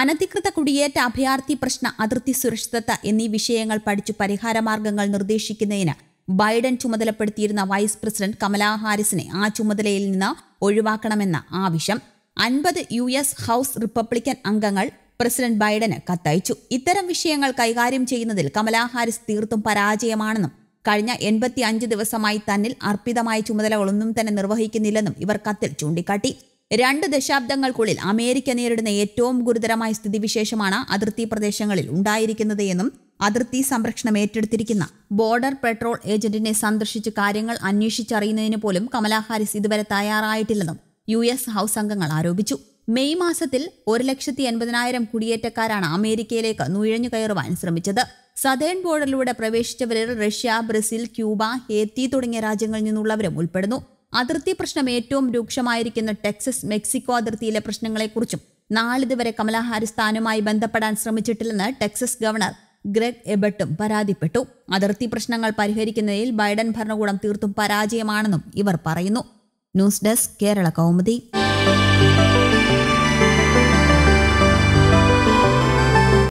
അനധികൃത കുടിയേറ്റ അഭയാർത്ഥി പ്രശ്ന അതിർത്തി സുരക്ഷിതത്വ എന്നീ വിഷയങ്ങൾ പഠിച്ചു പരിഹാരമാർഗങ്ങൾ നിർദ്ദേശിക്കുന്നതിന് ബൈഡൻ ചുമതലപ്പെടുത്തിയിരുന്ന വൈസ് പ്രസിഡന്റ് കമലാ ഹാരിസിനെ ആ ചുമതലയിൽ നിന്ന് ഒഴിവാക്കണമെന്ന ആവശ്യം അൻപത് യു എസ് ഹൗസ് റിപ്പബ്ലിക്കൻ അംഗങ്ങൾ പ്രസിഡന്റ് ബൈഡന് കത്തയച്ചു ഇത്തരം വിഷയങ്ങൾ കൈകാര്യം ചെയ്യുന്നതിൽ കമലാ ഹാരിസ് തീർത്തും പരാജയമാണെന്നും കഴിഞ്ഞ എൺപത്തി അഞ്ച് ദിവസമായി തന്നിൽ അർപ്പിതമായ ചുമതലകളൊന്നും തന്നെ നിർവഹിക്കുന്നില്ലെന്നും ഇവർ കത്തിൽ ചൂണ്ടിക്കാട്ടി രണ്ട് ദശാബ്ദങ്ങൾക്കുള്ളിൽ അമേരിക്ക നേരിടുന്ന ഏറ്റവും ഗുരുതരമായ സ്ഥിതിവിശേഷമാണ് അതിർത്തി പ്രദേശങ്ങളിൽ ഉണ്ടായിരിക്കുന്നത് എന്നും അതിർത്തി സംരക്ഷണം ഏറ്റെടുത്തിരിക്കുന്ന ബോർഡർ പെട്രോൾ ഏജന്റിനെ സന്ദർശിച്ച് കാര്യങ്ങൾ അന്വേഷിച്ചറിയുന്നതിന് പോലും കമലാ ഹാരിസ് ഇതുവരെ തയ്യാറായിട്ടില്ലെന്നും യു എസ് ഹൌസ് അംഗങ്ങൾ ആരോപിച്ചു മെയ് മാസത്തിൽ ഒരു ലക്ഷത്തി എൺപതിനായിരം കുടിയേറ്റക്കാരാണ് അമേരിക്കയിലേക്ക് നുഴഞ്ഞു കയറുവാൻ ശ്രമിച്ചത് സതേൺ ബോർഡറിലൂടെ പ്രവേശിച്ചവരിൽ റഷ്യ ബ്രസീൽ ക്യൂബ ഹേത്തി തുടങ്ങിയ രാജ്യങ്ങളിൽ നിന്നുള്ളവരും ഉൾപ്പെടുന്നു അതിർത്തി പ്രശ്നം ഏറ്റവും രൂക്ഷമായിരിക്കുന്ന ടെക്സസ് മെക്സിക്കോ അതിർത്തിയിലെ പ്രശ്നങ്ങളെക്കുറിച്ചും നാളിതുവരെ കമലാ ഹാരിസ് താനുമായി ബന്ധപ്പെടാൻ ശ്രമിച്ചിട്ടില്ലെന്ന് ടെക്സസ് ഗവർണർ ഗ്രെഗ് എബട്ടും പരാതിപ്പെട്ടു അതിർത്തി പ്രശ്നങ്ങൾ പരിഹരിക്കുന്നതിൽ ബൈഡൻ ഭരണകൂടം തീർത്തും പരാജയമാണെന്നും ഇവർ പറയുന്നു ന്യൂസ് ഡെസ്ക് കേരള കൗമുദി